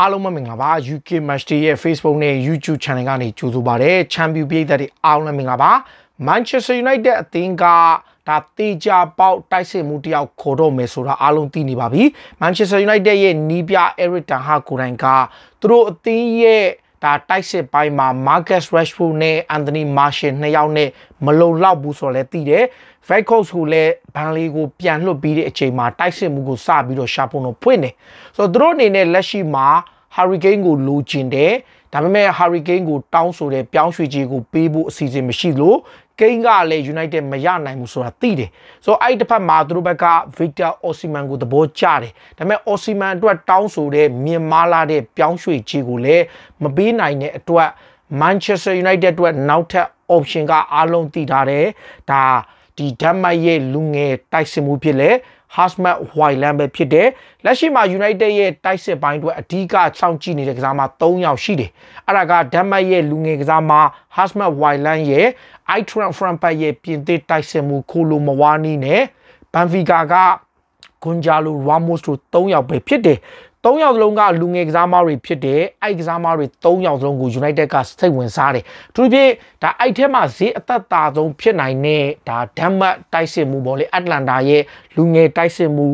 အားလုံးမမင်္ဂလာပါ UK Master ရဲ့ Facebook နဲ့ YouTube Channel ကနေကြိုဆိုပါရစေ။ Champion ပြည်သက်တွေအားလုံးမင်္ဂလာပါ။ Manchester United အသင်းကဒါတေချာပေါက်တိုက်စစ်မှုတယောက်ခေါ်တော့မယ်ဆိုတာအားလုံးသိနေပါပြီ။ Manchester United ရဲ့နီးပြ Eric Ten Hag ကိုယ်တိုင်ကသူတို့အသင်းရဲ့ဒါတိုက်စစ်ပိုင်းမှာ Marcus Rashford နဲ့ Anthony Martial နှစ်ယောက်နဲ့မလုံလောက်ဘူးဆိုတော့လည်းသိတယ် Vekos ကလည်းဘန်လီကိုပြန်လွတ်ပြီးတဲ့အချိန်မှာတိုက်စစ်မှုကိုစပြီးတော့ရှာပုံတော့ဖွင့်တယ်ဆိုတော့သူတို့အနေနဲ့လက်ရှိမှာ Hurricane ကိုလိုချင်တယ်ဒါပေမဲ့ Hurricane ကိုတောင်းဆိုတဲ့ပြောင်းရွှေ့ခြေကိုပေးဖို့အစီအစဉ်မရှိလို့ကိန်းကလည်း United မရနိုင်ဘူးဆိုတာသိတယ်ဆိုတော့အဲ့ဒီတစ်ဖက်မှာသူတို့ဘက်က Victor Osimhen ကိုသဘောကျတယ်ဒါပေမဲ့ Osimhen အတွက်တောင်းဆိုတဲ့မြန်မာလာတဲ့ပြောင်းရွှေ့ခြေကိုလည်းမပေးနိုင်တဲ့အတွက် Manchester United အတွက်နောက်ထပ် option ကအားလုံးတည်ထားတယ်ဒါဒီဒန်မတ်ရဲ့လူငယ်တိုက်စစ်မှုဖြစ်လေ Hasmat Wieland ပဲဖြစ်တယ်လက်ရှိမှာ United ရဲ့တိုက်စစ်ပိုင်းအတွက်အဓိကစောင့်ကြည့်နေတဲ့ကစားမ3ယောက်ရှိတယ်အဲ့ဒါကဒန်မတ်ရဲ့လူငယ်ကစားမ Hasmat Wieland ရဲ့ Eintracht Frankfurt ရဲ့ပြင်သစ်တိုက်စစ်မှု Kolo Muani နဲ့ Benfica က Gonzalo Ramos တို့3ယောက်ပဲဖြစ်တယ်၃ယောက်စလုံးကလူငယ်ကစားမားတွေဖြစ်တယ်အဲ့ကစားမားတွေ၃ယောက်စလုံးကို United ကစိတ်ဝင်စားတယ်သူတို့ဖြစ်ဒါအဲ့ထဲမှာဈေးအသက်သာဆုံးဖြစ်နိုင်တဲ့ဒါဒန်မတ်တိုက်စစ်မှုပေါ့လေ Atlanta ရဲ့လူငယ်တိုက်စစ်မှု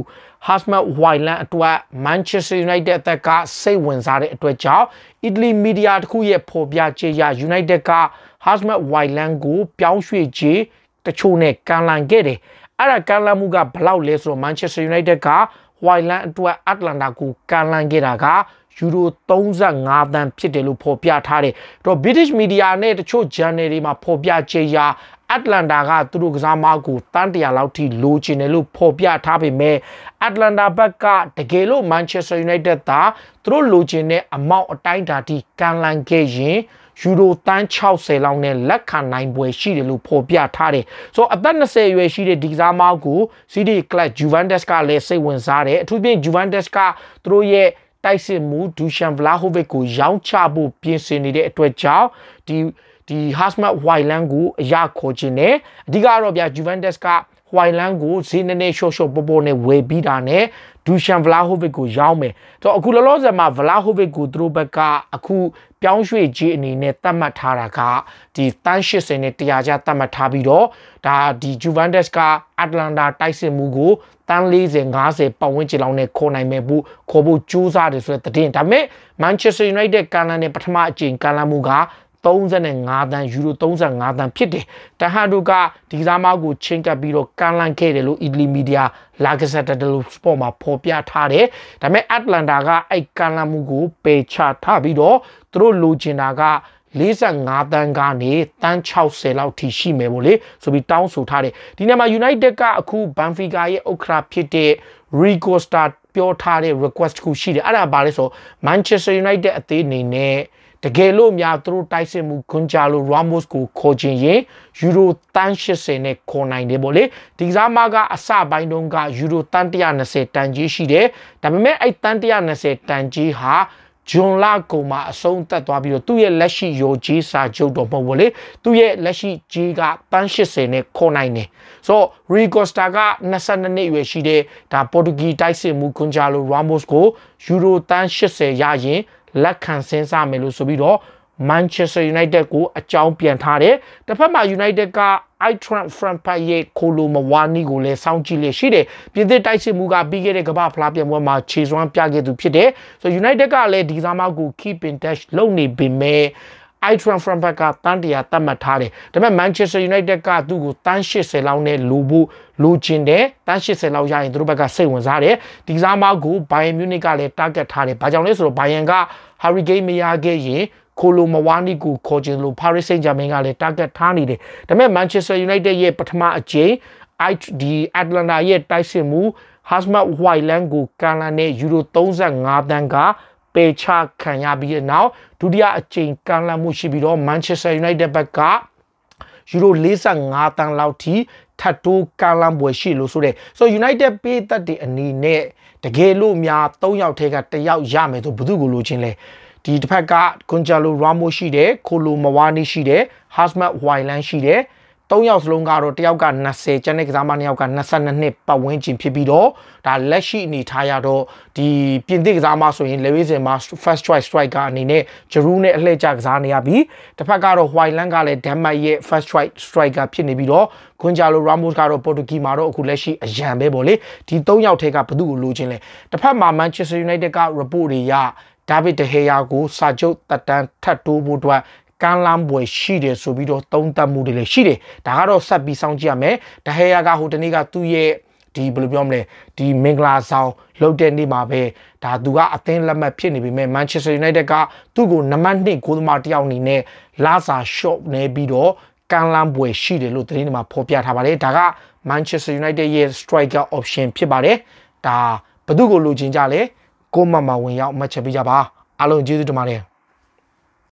Hasmat Wieland အတွက် Manchester United အသက်ကစိတ်ဝင်စားတဲ့အတွက်ကြောင့် Italy media တခုရဲ့ဖော်ပြကြေညာ United က Hasmat Wieland ကိုပြောင်းရွှေ့ခြေတချို့နဲ့ကန်လန်ခဲ့တယ်အဲ့ဒါကန်လန်မှုကဘလောက်လဲဆိုတော့ Manchester United ကဝိုင်လန်အတွက်အတ္တလန္တာကိုကန်လှမ်းခဲ့တာကယူရို35တန်းဖြစ်တယ်လို့ဖော်ပြထားတယ်။တော့ British Media နဲ့တချို့ channel တွေမှာဖော်ပြကြေရာအတ္တလန္တာကသူတို့ကစားမကိုတန်းတရာလောက်ထိလိုချင်တယ်လို့ဖော်ပြထားပေမဲ့အတ္တလန္တာဘက်ကတကယ်လို့ Manchester United သာသူတို့လိုချင်တဲ့အမောက်အတိုင်းဓာတ်ထိကန်လှန်ခဲ့ရင်ယူရိုတန်း60လောက်နဲ့လက်ခံနိုင်ပွဲရှိတယ်လို့ဖော်ပြထားတယ်။ဆိုတော့အသက်20အရွယ်ရှိတဲ့ဒီကစားမောက်ကို CD Club Juventus ကလည်းစိတ်ဝင်စားတယ်။အထူးဖြင့် Juventus ကသူတို့ရဲ့တိုက်စစ်မှုဒူရှန်ဗလာဟိုဗစ်ကိုရောင်းချဖို့ပြင်ဆင်နေတဲ့အတွက်ကြောင့်ဒီဒီ Hasmat Wailand ကိုအရခေါ်ခြင်းနဲ့အဓိကတော့ဗျာ Juventus က Wailand ကိုဈေးနည်းနည်းရှော့ရှော့ပေါ်ပေါ်နဲ့ဝယ်ပြီးတာနဲ့ဒူရှန်ဗလာဟိုဗစ်ကိုရောင်းမယ်ဆိုတော့အခုလောလောဆယ်မှာဗလာဟိုဗစ်ကိုသူတို့ဘက်ကအခု ပြောင်းရွှေ့ခြင်းအနေနဲ့သတ်မှတ်ထားတာကဒီတန်း80နဲ့100ကျသတ်မှတ်ထားပြီးတော့ဒါဒီ Juventus ကအက်တလန်တာတိုက်စစ်မှုကိုတန်း40 50ပတ်ဝန်းကျင်လောက်နဲ့ခေါ်နိုင်မယ်ဖို့ခေါ်ဖို့ကြိုးစားတယ်ဆိုတဲ့သတင်းဒါပေမဲ့ Manchester United ကလန်နဲ့ပထမအကြိမ်ကလန်မှုက35တန်ယူရို35တန်ဖြစ်တယ်တဟန်တို့ကဒီကစားမကိုချင်းကပ်ပြီးတော့ကန်လန့်ခဲ့တယ်လို့အီတလီမီဒီယာလာဂဇက်တာဒလိုစပေါ်မှာဖော်ပြထားတယ်ဒါပေမဲ့အက်တလန်တာကအဲ့ကန်လန့်မှုကိုပယ်ချထားပြီးတော့သူတို့လိုချင်တာက45တန်းကနေတန်း60လောက်ထိရှိမယ်ပေါ့လေဆိုပြီးတောင်းဆိုထားတယ်ဒီနေ့မှာ United ကအခု Benfica ရဲ့ဥက္ကရာဖြစ်တဲ့ Rico Star ပြောထားတဲ့ request တစ်ခုရှိတယ်အဲ့ဒါဘာလဲဆို Manchester United အသေးအနေနဲ့တကယ်လို့များသူတို့တိုက်စစ်မှုဂွန်ဂျာလိုရာမော့စ်ကိုခေါ်ခြင်းရင်ယူရိုတန်80နဲ့ခေါ်နိုင်တယ်ပေါ့လေဒီကစားမကအစပိုင်းတုန်းကယူရိုတန်120တန်ကြီးရှိတယ်ဒါပေမဲ့အဲ့တန်120တန်ကြီးဟာဂျွန်လာကုံမှာအဆုံးသက်သွားပြီးတော့သူ့ရဲ့လက်ရှိရောကြီးစာချုပ်တော့မဟုတ်ဘူးလေသူ့ရဲ့လက်ရှိကြီးကတန်း80နဲ့ခေါ်နိုင်တယ်ဆိုတော့ရီဂေါစတာက22နှစ်အရွယ်ရှိတဲ့ဒါပေါ်တူဂီတိုက်စစ်မှုကွန်ဂျာလိုရာမော့စ်ကိုယူရိုတန်း80ရရင်လက်ခံစဉ်းစားမယ်လို့ဆိုပြီးတော့ Manchester United ကိုအကြောင်းပြန်ထားတယ်။တစ်ဖက်မှာ United က Itran Frampard ရဲ့ Colomwani ကိုလည်းစောင့်ကြည့်လေရှိတယ်။ပြည်သစ်တိုက်စစ်မှုက ပြီးခဲ့တဲ့ကမ္ဘာဖလားပြိုင်ပွဲမှာခြေစွမ်းပြခဲ့သူဖြစ်တယ်။ဆို United ကလည်းဒီစားမောက်ကို keep in touch လုပ်နေပေမဲ့ Ivan Van Persie ကတန်းတရာတတ်မှတ်ထားတယ်ဒါပေမဲ့ Manchester United ကသူ့ကိုတန်း80လောက်နဲ့လိုဖို့လိုချင်တယ်တန်း80လောက်ရရင်သူတို့ဘက်ကစိတ်ဝင်စားတယ်ဒီကစားမကို Bayern Munich ကလည်း target ထားတယ်ဘာကြောင့်လဲဆိုတော့ Bayern က Harry Kane မရခဲ့ရင်ကိုလိုမဝါနီကိုခေါ်ချင်လို့ Paris Saint-Germain ကလည်း target ထားနေတယ်ဒါပေမဲ့ Manchester United ရဲ့ပထမအကြိမ်ဒီ Atlanta ရဲ့တိုက်စစ်မှု Hasmat Whiteland ကိုကန်လန်နဲ့ Euro 35တန်းကပယ်ချခံရပြီးတဲ့နောက်ဒုတိယအကြိမ်ကမ်းလှမ်းမှုရှိပြီးတော့ Manchester United ဘက်ကယူရို45တန်းလောက်ထိထတ်တိုးကမ်းလှမ်းပွဲရှိလို့ဆိုတဲ့ so United ပေးသက်တဲ့အနေနဲ့တကယ်လို့များ၃ယောက်ထဲက၁ယောက်ရမယ်ဆိုဘယ်သူကိုလိုချင်လဲဒီတစ်ဖက်က Gonzalo Ramos ရှိတယ် Kolo Muani ရှိတယ် Hasmat Wailan ရှိတယ်၃ယောက်စလုံးကတော့တယောက်က20ကျန်တဲ့ကစားမ2ယောက်က22နှစ်ပတ်ဝန်းကျင်ဖြစ်ပြီးတော့ဒါလက်ရှိအနေထားရတော့ဒီပြင်သစ်ကစားမဆိုရင်လေဝေးစင်မှာ first choice striker အနေနဲ့ဂျရူးနဲ့အလှည့်ကျကစားနေရပြီးတစ်ဖက်ကတော့ White Land ကလည်းဒန်မတ်ရဲ့ first choice striker ဖြစ်နေပြီးတော့ Gonzalo Ramos ကတော့ Portuguese မှာတော့အခုလက်ရှိအရန်ပဲပေါ့လေဒီ၃ယောက်ထဲကဘယ်သူ့ကိုလိုချင်လဲတစ်ဖက်မှာ Manchester United က report တွေရဒါဗစ်ဒဟေယာကိုစာချုပ်တက်တန်းထပ်တိုးဖို့အတွက်ကမ်းလမ်းပွဲရှိတယ်ဆိုပြီးတော့သုံးသပ်မှုတွေလည်းရှိတယ်ဒါကတော့ဆက်ပြီးစောင့်ကြည့်ရမယ်ဒဟေယာကဟိုတနေ့ကသူ့ရဲ့ဒီဘယ်လိုပြောမလဲဒီမင်္ဂလာဆောင်လုပ်တဲ့နေ့မှာပဲဒါသူကအသင်းလက်မှတ်ဖြစ်နေပြီမဲ့ Manchester United ကသူ့ကိုနံပါတ်2ဂိုးသမားတစ်ယောက်အနေနဲ့လာစာ short နေပြီးတော့ကမ်းလမ်းပွဲရှိတယ်လို့သတင်းတွေမှာဖော်ပြထားပါတယ်ဒါက Manchester United ရဲ့ striker option ဖြစ်ပါတယ်ဒါဘသူ့ကိုလိုချင်ကြလဲကိုမမဝင်ရောက်မှတ်ချက်ပေးကြပါအားလုံးကျေးဇူးတင်ပါတယ်